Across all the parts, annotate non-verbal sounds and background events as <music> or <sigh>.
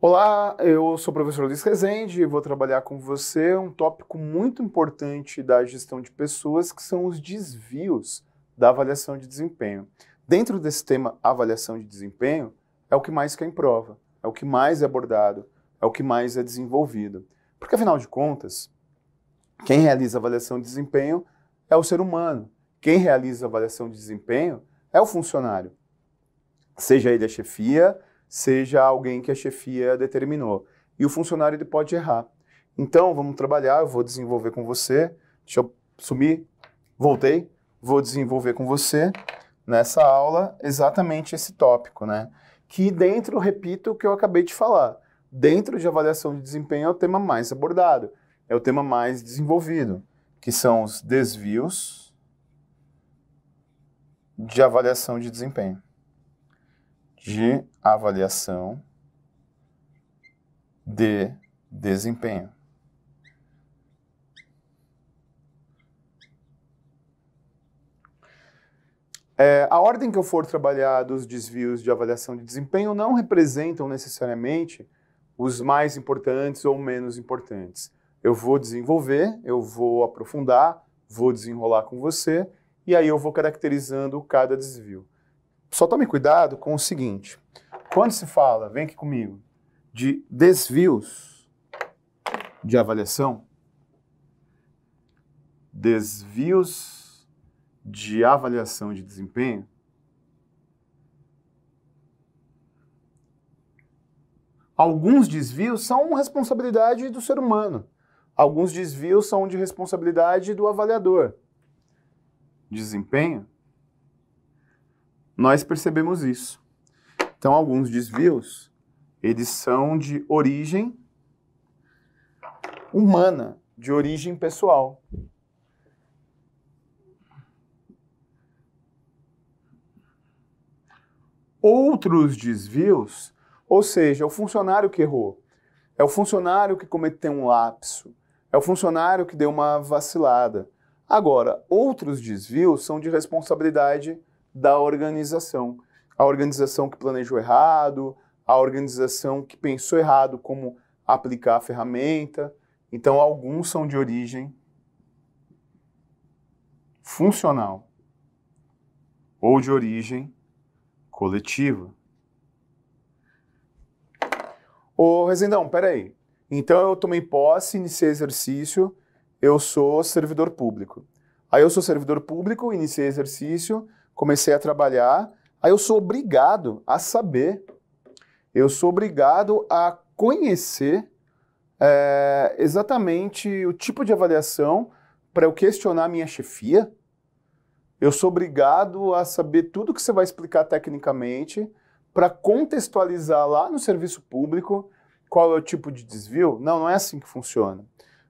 Olá, eu sou o professor Luiz Rezende e vou trabalhar com você um tópico muito importante da gestão de pessoas, que são os desvios da avaliação de desempenho. Dentro desse tema avaliação de desempenho, é o que mais cai em prova, é o que mais é abordado, é o que mais é desenvolvido. Porque, afinal de contas, quem realiza avaliação de desempenho é o ser humano. Quem realiza avaliação de desempenho é o funcionário. Seja ele a chefia, seja alguém que a chefia determinou. E o funcionário ele pode errar. Então, vamos trabalhar, eu vou desenvolver com você. Deixa eu sumir. Voltei. Vou desenvolver com você nessa aula exatamente esse tópico, né? Que dentro, repito o que eu acabei de falar, dentro de avaliação de desempenho é o tema mais abordado, é o tema mais desenvolvido, que são os desvios de avaliação de desempenho de avaliação de desempenho. É, a ordem que eu for trabalhar dos desvios de avaliação de desempenho não representam necessariamente os mais importantes ou menos importantes. Eu vou desenvolver, eu vou aprofundar, vou desenrolar com você e aí eu vou caracterizando cada desvio. Só tome cuidado com o seguinte: quando se fala, vem aqui comigo, de desvios de avaliação, desvios de avaliação de desempenho, Alguns desvios são responsabilidade do ser humano. Alguns desvios são de responsabilidade do avaliador. Desempenho nós percebemos isso. Então, alguns desvios, eles são de origem humana, de origem pessoal. Outros desvios, ou seja, o funcionário que errou, é o funcionário que cometeu um lapso, é o funcionário que deu uma vacilada. Agora, outros desvios são de responsabilidade da organização. A organização que planejou errado, a organização que pensou errado como aplicar a ferramenta. Então, alguns são de origem funcional ou de origem coletiva. Ô, Rezendão, peraí. Então eu tomei posse, iniciei exercício, eu sou servidor público. Aí eu sou servidor público, iniciei exercício, comecei a trabalhar, aí eu sou obrigado a saber, eu sou obrigado a conhecer é, exatamente o tipo de avaliação para eu questionar a minha chefia. Eu sou obrigado a saber tudo que você vai explicar tecnicamente para contextualizar lá no serviço público qual é o tipo de desvio. Não, não é assim que funciona.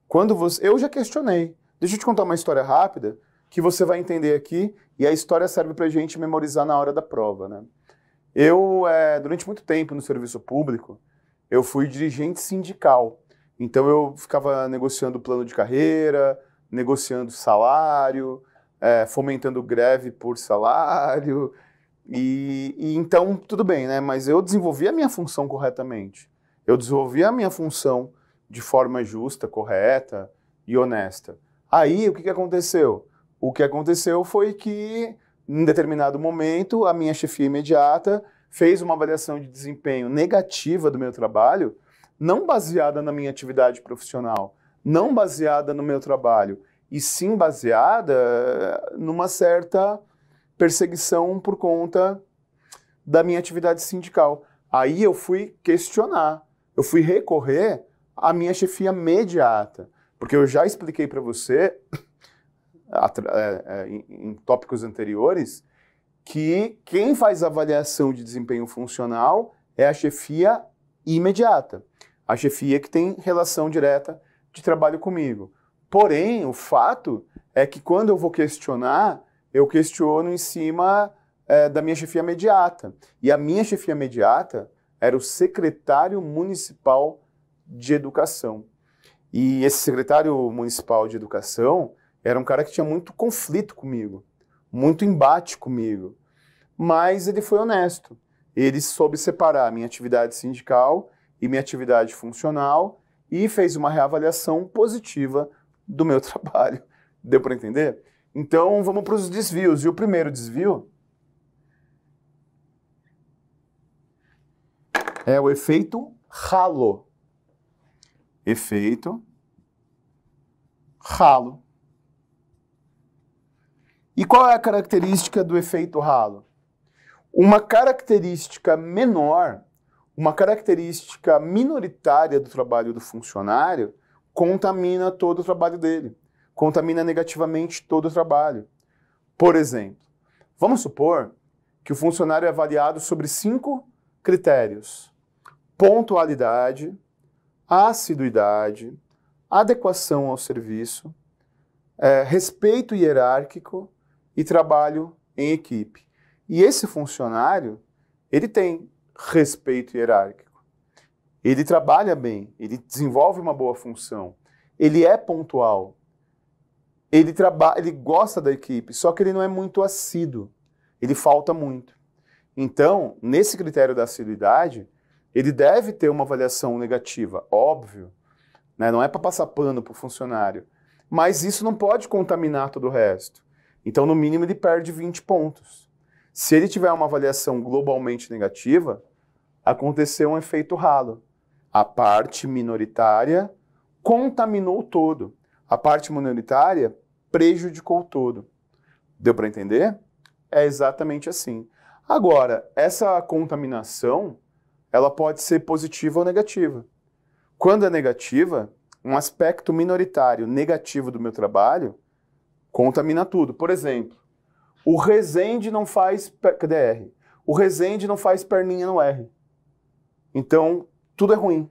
Quando você, eu já questionei. Deixa eu te contar uma história rápida que você vai entender aqui e a história serve para a gente memorizar na hora da prova. Né? Eu, é, durante muito tempo no serviço público, eu fui dirigente sindical. Então eu ficava negociando plano de carreira, negociando salário, é, fomentando greve por salário. E, e, então tudo bem, né? Mas eu desenvolvi a minha função corretamente. Eu desenvolvi a minha função de forma justa, correta e honesta. Aí o que, que aconteceu? O que aconteceu foi que, em determinado momento, a minha chefia imediata fez uma avaliação de desempenho negativa do meu trabalho, não baseada na minha atividade profissional, não baseada no meu trabalho, e sim baseada eh, numa certa perseguição por conta da minha atividade sindical. Aí eu fui questionar, eu fui recorrer à minha chefia imediata, porque eu já expliquei para você é, é, em tópicos anteriores, que quem faz avaliação de desempenho funcional é a chefia imediata, a chefia que tem relação direta de trabalho comigo. Porém, o fato é que quando eu vou questionar, eu questiono em cima é, da minha chefia imediata. E a minha chefia imediata era o secretário municipal de educação. E esse secretário municipal de educação, era um cara que tinha muito conflito comigo, muito embate comigo. Mas ele foi honesto. Ele soube separar minha atividade sindical e minha atividade funcional e fez uma reavaliação positiva do meu <laughs> trabalho. Deu para entender? Então vamos para os desvios. E o primeiro desvio é o efeito ralo. Efeito ralo. E qual é a característica do efeito ralo? Uma característica menor, uma característica minoritária do trabalho do funcionário contamina todo o trabalho dele, contamina negativamente todo o trabalho. Por exemplo, vamos supor que o funcionário é avaliado sobre cinco critérios: pontualidade, assiduidade, adequação ao serviço, é, respeito hierárquico e trabalho em equipe. E esse funcionário, ele tem respeito hierárquico. Ele trabalha bem, ele desenvolve uma boa função, ele é pontual. Ele trabalha, ele gosta da equipe, só que ele não é muito assíduo. Ele falta muito. Então, nesse critério da assiduidade, ele deve ter uma avaliação negativa, óbvio. Né? Não é para passar pano para o funcionário. Mas isso não pode contaminar todo o resto. Então, no mínimo, ele perde 20 pontos. Se ele tiver uma avaliação globalmente negativa, aconteceu um efeito ralo. A parte minoritária contaminou todo. A parte minoritária prejudicou todo. Deu para entender? É exatamente assim. Agora, essa contaminação, ela pode ser positiva ou negativa. Quando é negativa, um aspecto minoritário negativo do meu trabalho contamina tudo. Por exemplo, o Resende não faz DR. O Resende não faz perninha no R. Então, tudo é ruim.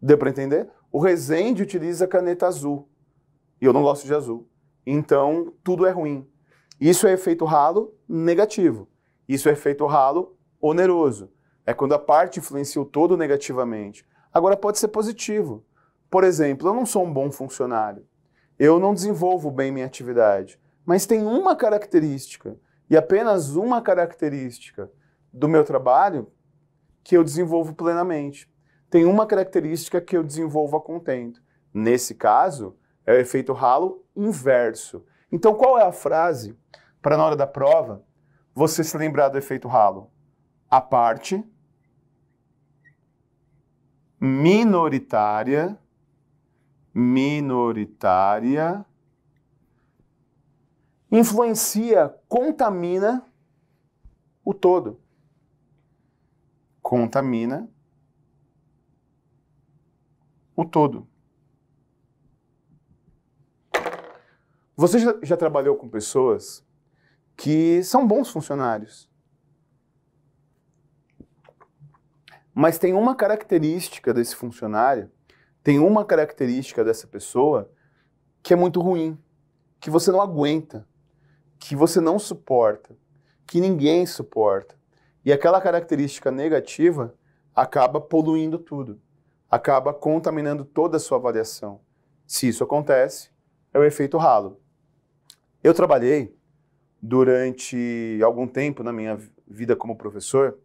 Deu para entender? O Resende utiliza caneta azul. E eu não gosto de azul. Então, tudo é ruim. Isso é efeito ralo negativo. Isso é efeito ralo oneroso. É quando a parte influencia o todo negativamente. Agora, pode ser positivo. Por exemplo, eu não sou um bom funcionário eu não desenvolvo bem minha atividade. Mas tem uma característica, e apenas uma característica do meu trabalho que eu desenvolvo plenamente. Tem uma característica que eu desenvolvo a contento. Nesse caso, é o efeito ralo inverso. Então, qual é a frase para na hora da prova você se lembrar do efeito ralo? A parte minoritária minoritária influencia, contamina o todo. Contamina o todo. Você já, já, trabalhou com pessoas que são bons funcionários, mas tem uma característica desse funcionário tem uma característica dessa pessoa que é muito ruim, que você não aguenta, que você não suporta, que ninguém suporta. E aquela característica negativa acaba poluindo tudo, acaba contaminando toda a sua avaliação. Se isso acontece, é o efeito ralo. Eu trabalhei durante algum tempo na minha vida como professor,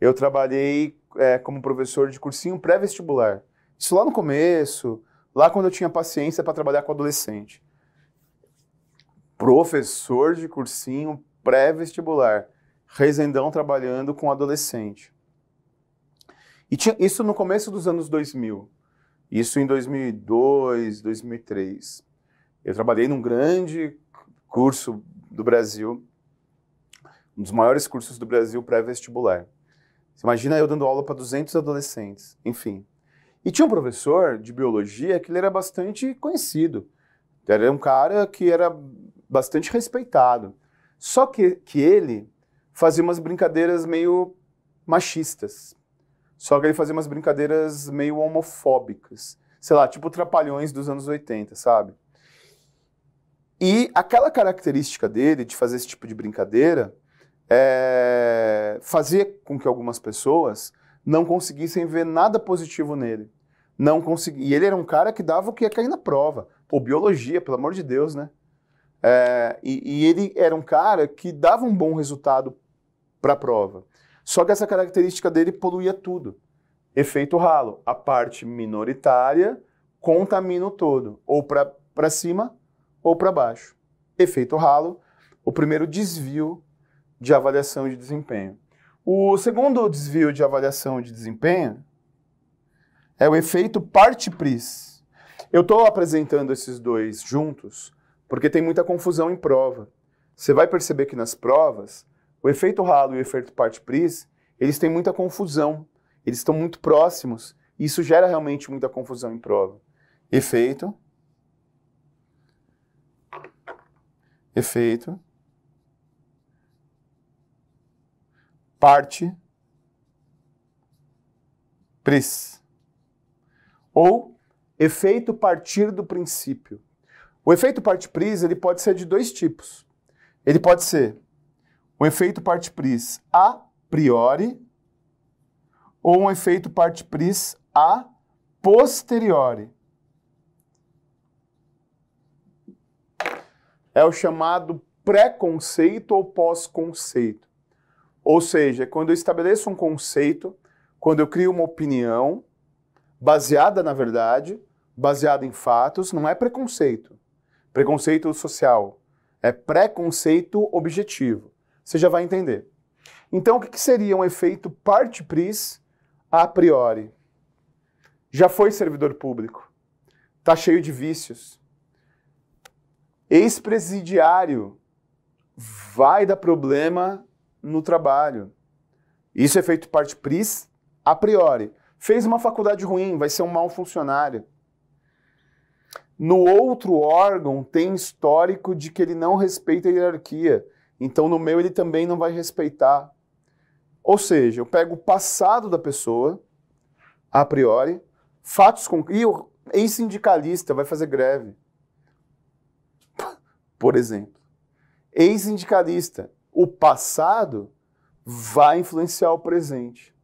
eu trabalhei é, como professor de cursinho pré-vestibular. Isso lá no começo, lá quando eu tinha paciência para trabalhar com adolescente. Professor de cursinho pré-vestibular, rezendão trabalhando com adolescente. E tinha isso no começo dos anos 2000. Isso em 2002, 2003. Eu trabalhei num grande curso do Brasil, um dos maiores cursos do Brasil pré-vestibular. imagina eu dando aula para 200 adolescentes. Enfim, e tinha um professor de biologia que ele era bastante conhecido. Era um cara que era bastante respeitado. Só que, que ele fazia umas brincadeiras meio machistas. Só que ele fazia umas brincadeiras meio homofóbicas. Sei lá, tipo trapalhões dos anos 80, sabe? E aquela característica dele de fazer esse tipo de brincadeira é, fazia com que algumas pessoas não conseguissem ver nada positivo nele. Não consegui... E ele era um cara que dava o que ia cair na prova. Ou biologia, pelo amor de Deus, né? É, e, e, ele era um cara que dava um bom resultado para a prova. Só que essa característica dele poluía tudo. Efeito ralo. A parte minoritária contamina o todo. Ou para cima ou para baixo. Efeito ralo, o primeiro desvio de avaliação de desempenho. O segundo desvio de avaliação de desempenho é o efeito parte-pris. Eu estou apresentando esses dois juntos porque tem muita confusão em prova. Você vai perceber que nas provas, o efeito ralo e o efeito parte-pris, eles têm muita confusão. Eles estão muito próximos e isso gera realmente muita confusão em prova. Efeito. Efeito. parte pris. Ou efeito partir do princípio. O efeito parte pris ele pode ser de dois tipos. Ele pode ser um efeito parte pris a priori ou um efeito parte pris a posteriori. É o chamado preconceito ou pós-conceito. Ou seja, quando eu estabeleço um conceito, quando eu crio uma opinião baseada na verdade, baseada em fatos, não é preconceito. Preconceito social. É preconceito objetivo. Você já vai entender. Então, o que seria um efeito parte pris a priori? Já foi servidor público. Está cheio de vícios. Ex-presidiário vai dar problema no trabalho. Isso é feito parte pris a priori. Fez uma faculdade ruim, vai ser um mau funcionário. No outro órgão tem histórico de que ele não respeita a hierarquia. Então no meu ele também não vai respeitar. Ou seja, eu pego o passado da pessoa, a priori, fatos com. E o ex-sindicalista vai fazer greve. Por exemplo. Ex-sindicalista o passado vai influenciar o presente.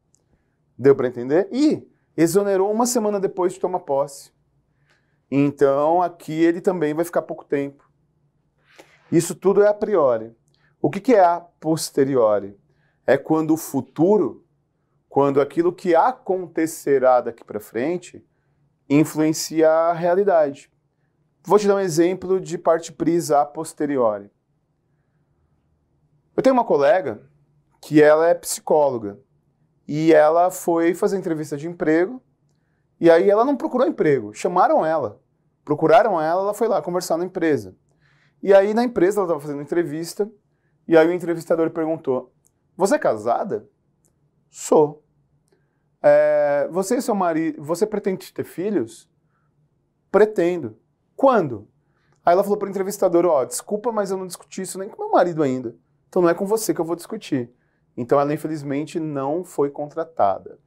Deu para entender? E exonerou uma semana depois de tomar posse. Então aqui ele também vai ficar pouco tempo. Isso tudo é a priori. O que, é a posteriori? É quando o futuro, quando aquilo que acontecerá daqui para frente, influencia a realidade. Vou te dar um exemplo de parte prisa a posteriori. Eu tenho uma colega que ela é psicóloga e ela foi fazer entrevista de emprego e aí ela não procurou emprego, chamaram ela, procuraram ela, ela foi lá conversar na empresa. E aí na empresa ela estava fazendo entrevista e aí o entrevistador perguntou: "Você é casada?" "Sou." É, "Você e seu marido, você pretende ter filhos?" "Pretendo." "Quando?" Aí ela falou para o entrevistador: "Ó, oh, desculpa, mas eu não discuti isso nem com meu marido ainda." Então não é com você que eu vou discutir. Então ela infelizmente não foi contratada.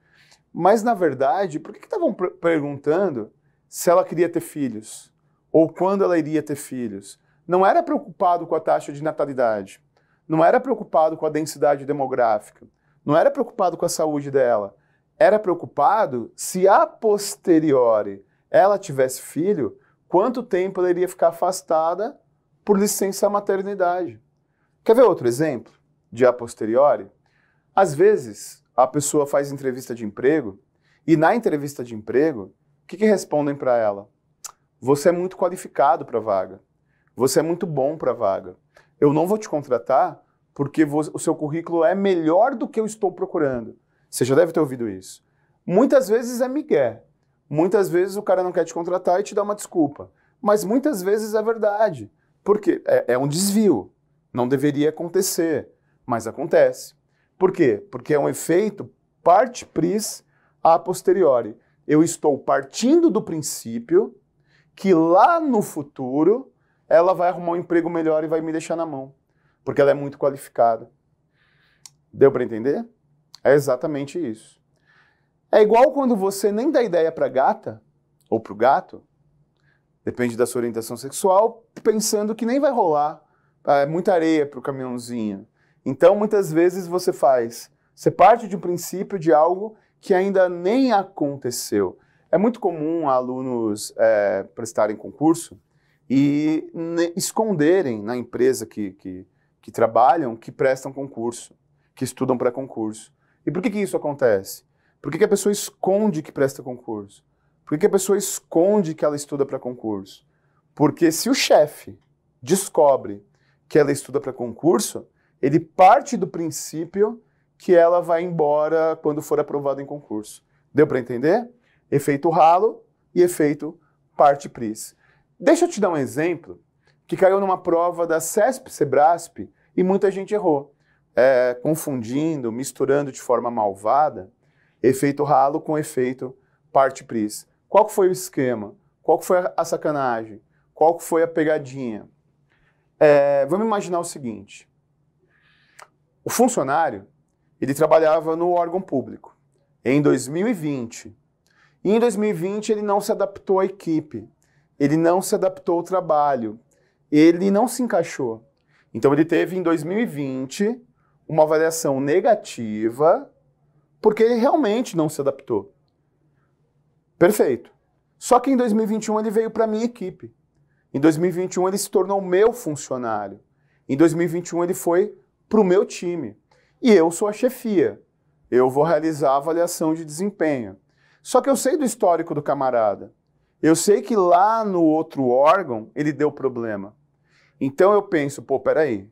Mas na verdade, por que estavam perguntando se ela queria ter filhos ou quando ela iria ter filhos? Não era preocupado com a taxa de natalidade, não era preocupado com a densidade demográfica, não era preocupado com a saúde dela. Era preocupado se a posteriori ela tivesse filho, quanto tempo ela iria ficar afastada por licença maternidade. Quer ver outro exemplo de a posteriori? Às vezes, a pessoa faz entrevista de emprego e na entrevista de emprego, o que, que respondem para ela? Você é muito qualificado para a vaga. Você é muito bom para a vaga. Eu não vou te contratar porque o seu currículo é melhor do que eu estou procurando. Você já deve ter ouvido isso. Muitas vezes é migué. Muitas vezes o cara não quer te contratar e te dá uma desculpa. Mas muitas vezes é verdade. Porque é, é um desvio. Não deveria acontecer, mas acontece. Por quê? Porque é um efeito parte pris a posteriori. Eu estou partindo do princípio que lá no futuro ela vai arrumar um emprego melhor e vai me deixar na mão, porque ela é muito qualificada. Deu para entender? É exatamente isso. É igual quando você nem dá ideia para a gata ou para o gato, depende da sua orientação sexual, pensando que nem vai rolar ah, é muita areia para o caminhãozinho. Então, muitas vezes você faz, você parte de um princípio de algo que ainda nem aconteceu. É muito comum alunos é, prestarem concurso e esconderem na empresa que, que, que, trabalham que prestam concurso, que estudam para concurso. E por que, que isso acontece? Por que, que a pessoa esconde que presta concurso? Por que, que a pessoa esconde que ela estuda para concurso? Porque se o chefe descobre que ela estuda para concurso, ele parte do princípio que ela vai embora quando for aprovada em concurso. Deu para entender? Efeito ralo e efeito parte pris. Deixa eu te dar um exemplo que caiu numa prova da CESP, Sebrasp, e muita gente errou, é, confundindo, misturando de forma malvada efeito ralo com efeito parte pris. Qual foi o esquema? Qual foi a sacanagem? Qual foi a pegadinha? É, vamos imaginar o seguinte: o funcionário ele trabalhava no órgão público em 2020 e em 2020 ele não se adaptou à equipe, ele não se adaptou ao trabalho, ele não se encaixou. Então ele teve em 2020 uma avaliação negativa porque ele realmente não se adaptou. Perfeito. Só que em 2021 ele veio para minha equipe. Em 2021 ele se tornou meu funcionário. Em 2021 ele foi para o meu time. E eu sou a chefia. Eu vou realizar a avaliação de desempenho. Só que eu sei do histórico do camarada. Eu sei que lá no outro órgão ele deu problema. Então eu penso, pô, peraí.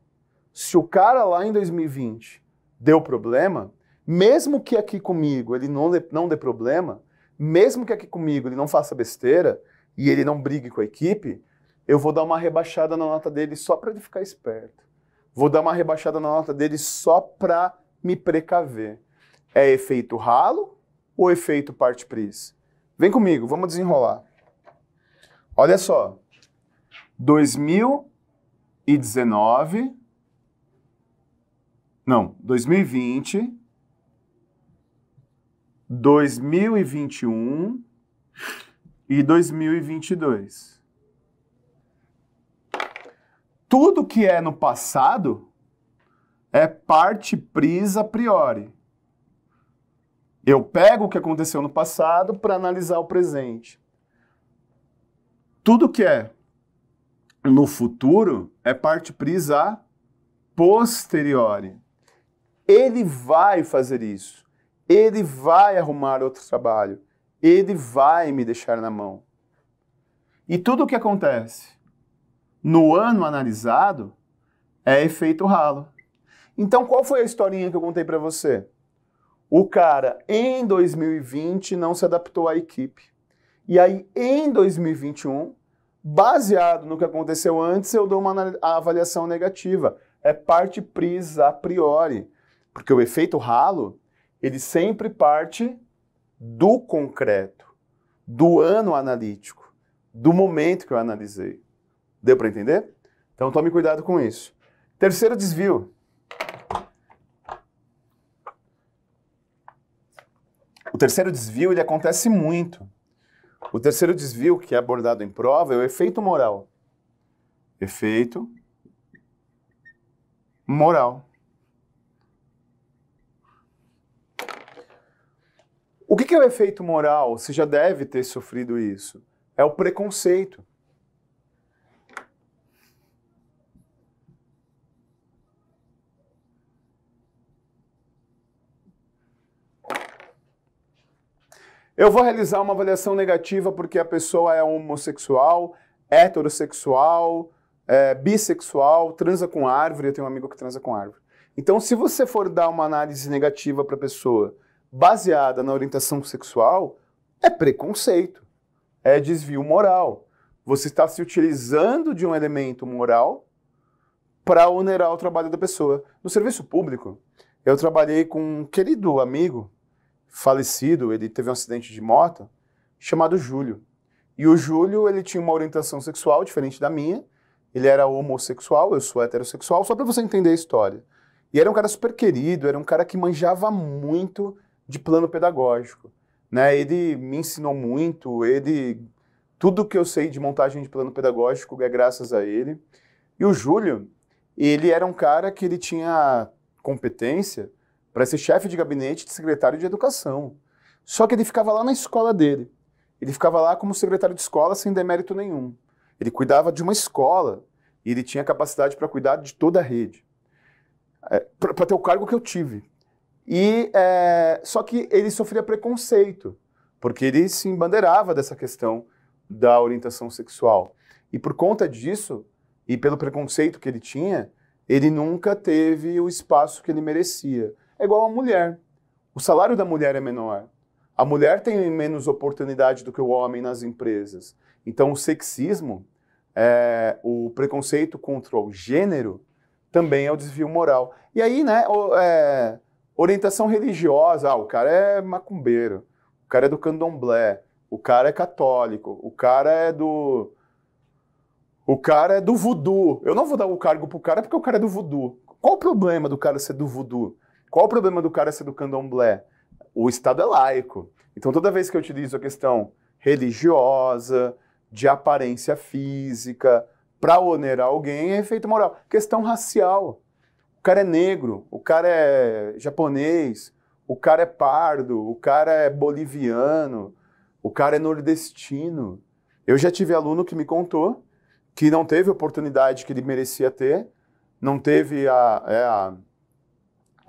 Se o cara lá em 2020 deu problema, mesmo que aqui comigo ele não dê, não dê problema, mesmo que aqui comigo ele não faça besteira e ele não brigue com a equipe, eu vou dar uma rebaixada na nota dele só para ele ficar esperto. Vou dar uma rebaixada na nota dele só para me precaver. É efeito ralo ou efeito parte pris? Vem comigo, vamos desenrolar. Olha só. 2019 Não, 2020 2021 e 2022 tudo que é no passado é parte pris a priori. Eu pego o que aconteceu no passado para analisar o presente. Tudo que é no futuro é parte pris a posteriori. Ele vai fazer isso. Ele vai arrumar outro trabalho. Ele vai me deixar na mão. E tudo o que acontece no ano analisado é efeito ralo. Então, qual foi a historinha que eu contei para você? O cara em 2020 não se adaptou à equipe. E aí, em 2021, baseado no que aconteceu antes, eu dou uma avaliação negativa. É parte pris a priori, porque o efeito ralo, ele sempre parte do concreto, do ano analítico, do momento que eu analisei. Deu para entender? Então tome cuidado com isso. Terceiro desvio. O terceiro desvio ele acontece muito. O terceiro desvio que é abordado em prova é o efeito moral. Efeito moral. O que é o efeito moral? Você já deve ter sofrido isso. É o preconceito. Eu vou realizar uma avaliação negativa porque a pessoa é homossexual, heterossexual, é, bissexual, transa com árvore. Eu tenho um amigo que transa com árvore. Então, se você for dar uma análise negativa para a pessoa baseada na orientação sexual, é preconceito, é desvio moral. Você está se utilizando de um elemento moral para onerar o trabalho da pessoa. No serviço público, eu trabalhei com um querido amigo falecido, ele teve um acidente de moto, chamado Júlio. E o Júlio, ele tinha uma orientação sexual diferente da minha. Ele era homossexual, eu sou heterossexual, só para você entender a história. E era um cara super querido, era um cara que manjava muito de plano pedagógico. Né? Ele me ensinou muito, ele tudo que eu sei de montagem de plano pedagógico é graças a ele. E o Júlio, ele era um cara que ele tinha competência para ser chefe de gabinete de secretário de educação. Só que ele ficava lá na escola dele. Ele ficava lá como secretário de escola sem demérito nenhum. Ele cuidava de uma escola e ele tinha capacidade para cuidar de toda a rede. É, para ter o cargo que eu tive. E é, só que ele sofria preconceito, porque ele se embandeirava dessa questão da orientação sexual. E por conta disso, e pelo preconceito que ele tinha, ele nunca teve o espaço que ele merecia é igual à mulher. O salário da mulher é menor. A mulher tem menos oportunidade do que o homem nas empresas. Então, o sexismo, é, o preconceito contra o gênero, também é o desvio moral. E aí, né, o, é, orientação religiosa, ah, o cara é macumbeiro, o cara é do candomblé, o cara é católico, o cara é do. O cara é do voodoo. Eu não vou dar o cargo pro cara porque o cara é do voodoo. Qual o problema do cara ser do voodoo? Qual o problema do cara ser do candomblé? O Estado é laico. Então, toda vez que eu utilizo a questão religiosa, de aparência física, para onerar alguém, é efeito moral. Questão racial. O cara é negro, o cara é japonês, o cara é pardo, o cara é boliviano, o cara é nordestino. Eu já tive aluno que me contou que não teve a oportunidade que ele merecia ter, não teve a, é, a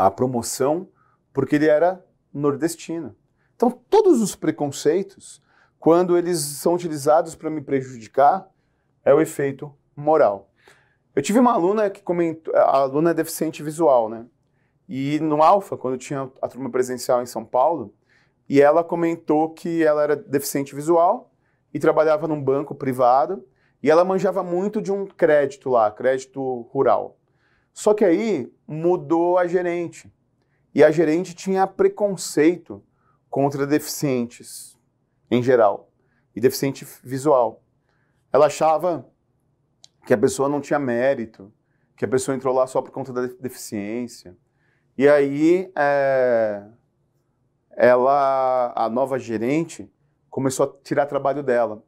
a promoção porque ele era nordestino. Então, todos os preconceitos, quando eles são utilizados para me prejudicar, é o efeito moral. Eu tive uma aluna que comentou, a aluna é deficiente visual, né? E no Alfa, quando tinha a turma presencial em São Paulo, e ela comentou que ela era deficiente visual e trabalhava num banco privado, e ela manjava muito de um crédito lá, crédito rural. Só que aí mudou a gerente. E a gerente tinha preconceito contra deficientes em geral e deficiente visual. Ela achava que a pessoa não tinha mérito, que a pessoa entrou lá só por conta da deficiência. E aí é, ela, a nova gerente, começou a tirar trabalho dela,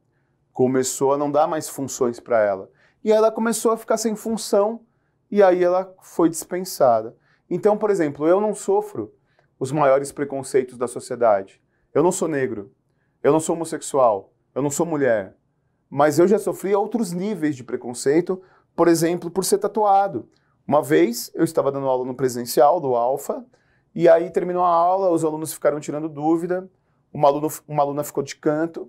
começou a não dar mais funções para ela. E ela começou a ficar sem função e aí ela foi dispensada. Então, por exemplo, eu não sofro os maiores preconceitos da sociedade. Eu não sou negro, eu não sou homossexual, eu não sou mulher. Mas eu já sofri outros níveis de preconceito, por exemplo, por ser tatuado. Uma vez eu estava dando aula no presencial do Alfa, e aí terminou a aula, os alunos ficaram tirando dúvida, uma, uma aluna ficou de canto,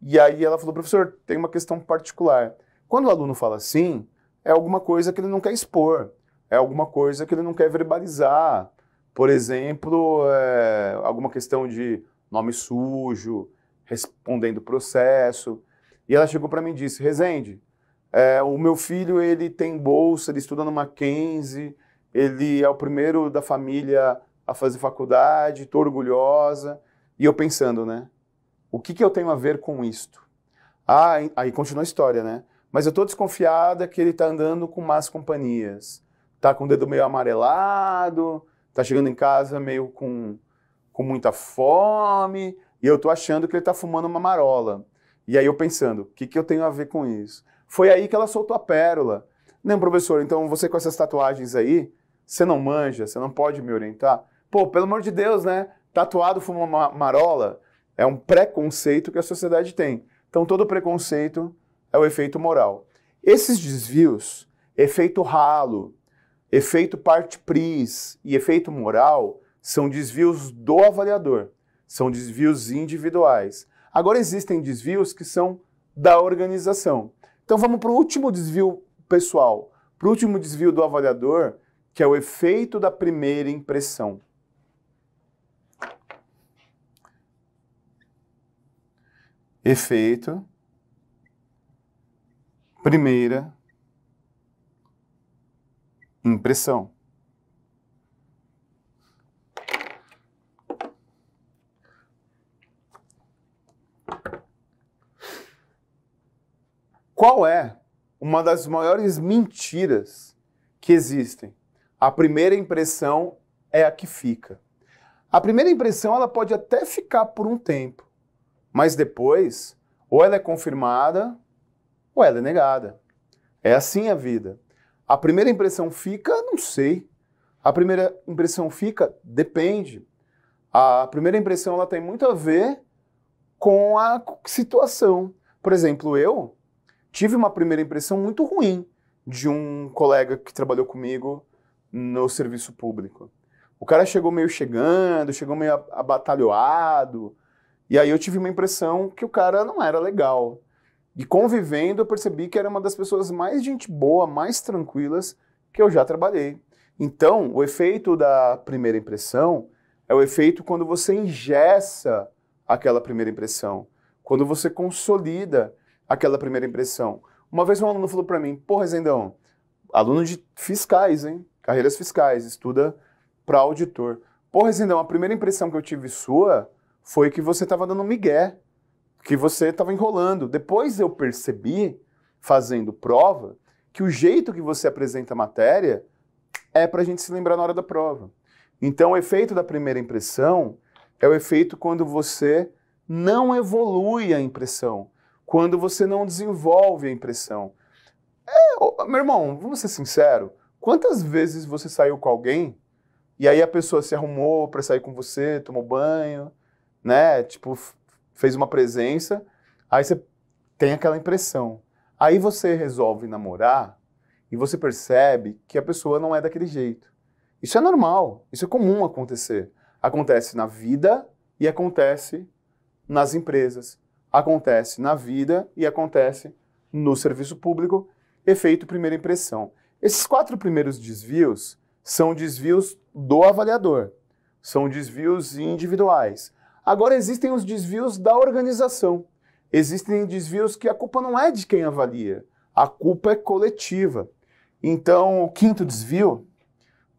e aí ela falou: professor, tem uma questão particular. Quando o aluno fala assim, é alguma coisa que ele não quer expor, é alguma coisa que ele não quer verbalizar. Por exemplo, é, alguma questão de nome sujo, respondendo processo. E ela chegou para mim e disse: Rezende, é, o meu filho ele tem bolsa, ele estuda no Mackenzie, ele é o primeiro da família a fazer faculdade, estou orgulhosa. E eu pensando, né? O que, que eu tenho a ver com isto? Ah, aí continua a história, né? Mas eu estou desconfiada é que ele está andando com más companhias. Está com o dedo meio amarelado, está chegando em casa meio com, com muita fome, e eu estou achando que ele está fumando uma marola. E aí eu pensando, o que, que eu tenho a ver com isso? Foi aí que ela soltou a pérola. Não, professor, então você com essas tatuagens aí, você não manja, você não pode me orientar? Pô, pelo amor de Deus, né? Tatuado fuma uma marola é um preconceito que a sociedade tem. Então todo preconceito é o efeito moral. Esses desvios, efeito ralo, efeito parte pris e efeito moral, são desvios do avaliador, são desvios individuais. Agora existem desvios que são da organização. Então vamos para o último desvio pessoal, para o último desvio do avaliador, que é o efeito da primeira impressão. Efeito Primeira impressão. Qual é uma das maiores mentiras que existem? A primeira impressão é a que fica. A primeira impressão ela pode até ficar por um tempo, mas depois ou ela é confirmada ou ela é negada. É assim a vida. A primeira impressão fica, não sei. A primeira impressão fica, depende. A primeira impressão ela tem muito a ver com a situação. Por exemplo, eu tive uma primeira impressão muito ruim de um colega que trabalhou comigo no serviço público. O cara chegou meio chegando, chegou meio abatalhoado, e aí eu tive uma impressão que o cara não era legal. E convivendo, eu percebi que era uma das pessoas mais gente boa, mais tranquilas que eu já trabalhei. Então, o efeito da primeira impressão é o efeito quando você ingessa aquela primeira impressão, quando você consolida aquela primeira impressão. Uma vez um aluno falou para mim: "Porra, Zendão, aluno de fiscais, hein? Carreiras fiscais, estuda para auditor. Porra, Zendão, a primeira impressão que eu tive sua foi que você estava dando migué que você estava enrolando. Depois eu percebi, fazendo prova, que o jeito que você apresenta a matéria é para a gente se lembrar na hora da prova. Então, o efeito da primeira impressão é o efeito quando você não evolui a impressão, quando você não desenvolve a impressão. É, meu irmão, vamos ser sincero, quantas vezes você saiu com alguém e aí a pessoa se arrumou para sair com você, tomou banho, né? Tipo, fez uma presença, aí você tem aquela impressão. Aí você resolve namorar e você percebe que a pessoa não é daquele jeito. Isso é normal, isso é comum acontecer. Acontece na vida e acontece nas empresas. Acontece na vida e acontece no serviço público, efeito primeira impressão. Esses quatro primeiros desvios são desvios do avaliador, são desvios individuais. Agora existem os desvios da organização. Existem desvios que a culpa não é de quem avalia, a culpa é coletiva. Então, o quinto desvio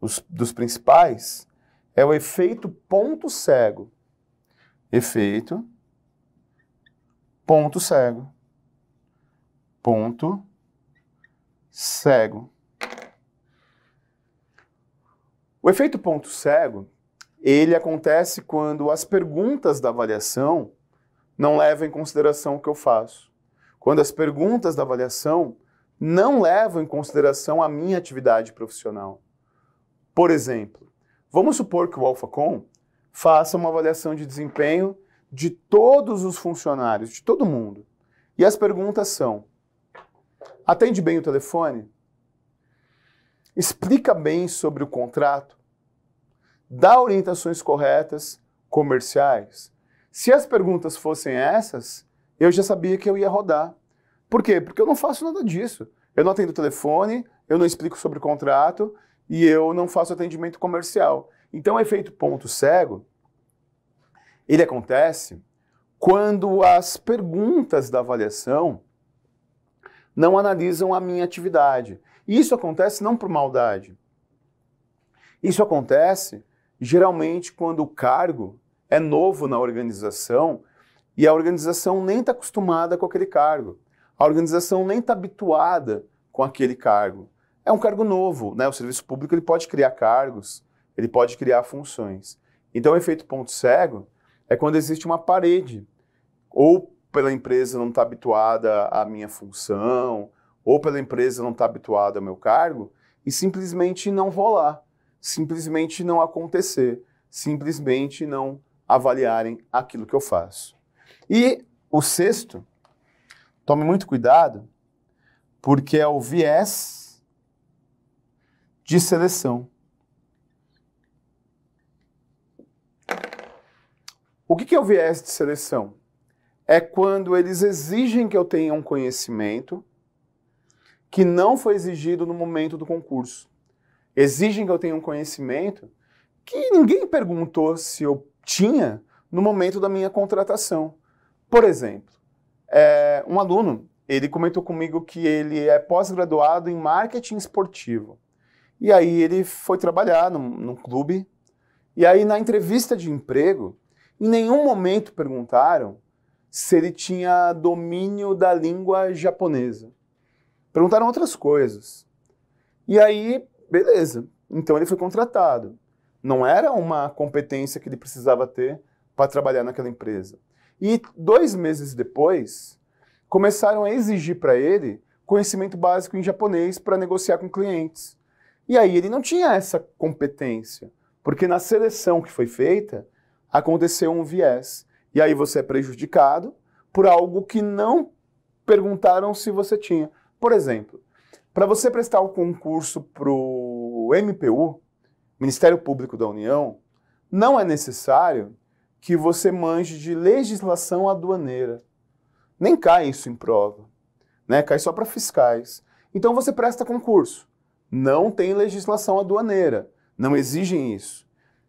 os, dos principais é o efeito ponto cego. Efeito ponto cego. Ponto cego. O efeito ponto cego ele acontece quando as perguntas da avaliação não levam em consideração o que eu faço. Quando as perguntas da avaliação não levam em consideração a minha atividade profissional. Por exemplo, vamos supor que o AlphaCon faça uma avaliação de desempenho de todos os funcionários, de todo mundo. E as perguntas são: atende bem o telefone? Explica bem sobre o contrato? dá orientações corretas comerciais. Se as perguntas fossem essas, eu já sabia que eu ia rodar. Por quê? Porque eu não faço nada disso. Eu não atendo telefone, eu não explico sobre contrato e eu não faço atendimento comercial. Então, o efeito ponto cego, ele acontece quando as perguntas da avaliação não analisam a minha atividade. E isso acontece não por maldade. Isso acontece geralmente quando o cargo é novo na organização e a organização nem está acostumada com aquele cargo. A organização nem está habituada com aquele cargo. É um cargo novo, né? O serviço público ele pode criar cargos, ele pode criar funções. Então, o efeito ponto cego é quando existe uma parede, ou pela empresa não está habituada à minha função, ou pela empresa não está habituada ao meu cargo, e simplesmente não vou lá simplesmente não acontecer, simplesmente não avaliarem aquilo que eu faço. E o sexto, tome muito cuidado, porque é o viés de seleção. O que é o viés de seleção? É quando eles exigem que eu tenha um conhecimento que não foi exigido no momento do concurso exigem que eu tenha um conhecimento que ninguém perguntou se eu tinha no momento da minha contratação. Por exemplo, é, um aluno, ele comentou comigo que ele é pós-graduado em marketing esportivo. E aí ele foi trabalhar num, num clube. E aí na entrevista de emprego, em nenhum momento perguntaram se ele tinha domínio da língua japonesa. Perguntaram outras coisas. E aí Beleza. Então ele foi contratado. Não era uma competência que ele precisava ter para trabalhar naquela empresa. E dois meses depois, começaram a exigir para ele conhecimento básico em japonês para negociar com clientes. E aí ele não tinha essa competência, porque na seleção que foi feita aconteceu um viés. E aí você é prejudicado por algo que não perguntaram se você tinha. Por exemplo, para você prestar o concurso para o MPU, Ministério Público da União, não é necessário que você manje de legislação aduaneira. Nem cai isso em prova, né? Cai só para fiscais. Então você presta concurso. Não tem legislação aduaneira, não exigem isso.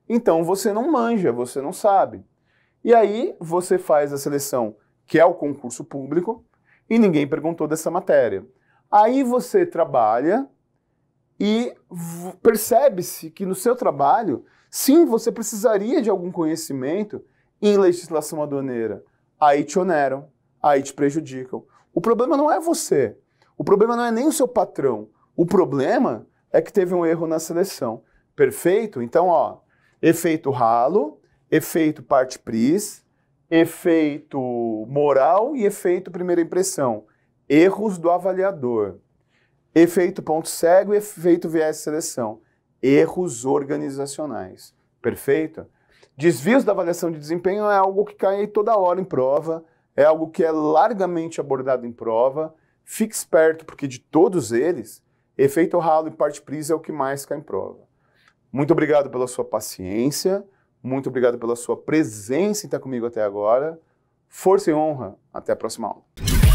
Então você não manja, você não sabe. E aí você faz a seleção, que é o concurso público, e ninguém perguntou dessa matéria. Aí você trabalha e percebe-se que no seu trabalho, sim, você precisaria de algum conhecimento em legislação aduaneira. Aí te oneram, aí te prejudicam. O problema não é você. O problema não é nem o seu patrão. O problema é que teve um erro na seleção. Perfeito? Então, ó, efeito ralo, efeito parte pris, efeito moral e efeito primeira impressão erros do avaliador. Efeito ponto cego e efeito viés de seleção. Erros organizacionais. Perfeito? Desvios da avaliação de desempenho é algo que cai toda hora em prova, é algo que é largamente abordado em prova. Fique esperto, porque de todos eles, efeito ralo e parte prisa é o que mais cai em prova. Muito obrigado pela sua paciência, muito obrigado pela sua presença em estar comigo até agora. Força e honra, até a próxima aula.